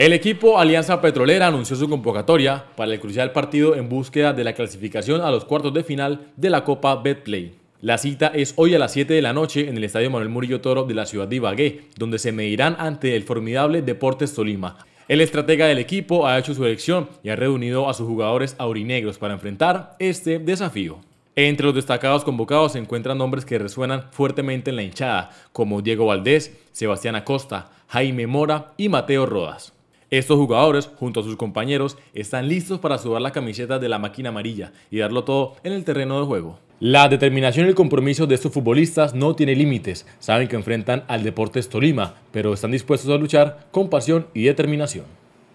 El equipo Alianza Petrolera anunció su convocatoria para el crucial partido en búsqueda de la clasificación a los cuartos de final de la Copa Betplay. La cita es hoy a las 7 de la noche en el Estadio Manuel Murillo Toro de la ciudad de Ibagué, donde se medirán ante el formidable Deportes Tolima. El estratega del equipo ha hecho su elección y ha reunido a sus jugadores aurinegros para enfrentar este desafío. Entre los destacados convocados se encuentran nombres que resuenan fuertemente en la hinchada, como Diego Valdés, Sebastián Acosta, Jaime Mora y Mateo Rodas. Estos jugadores, junto a sus compañeros, están listos para sudar la camiseta de la máquina amarilla y darlo todo en el terreno de juego. La determinación y el compromiso de estos futbolistas no tiene límites. Saben que enfrentan al Deportes Tolima, pero están dispuestos a luchar con pasión y determinación.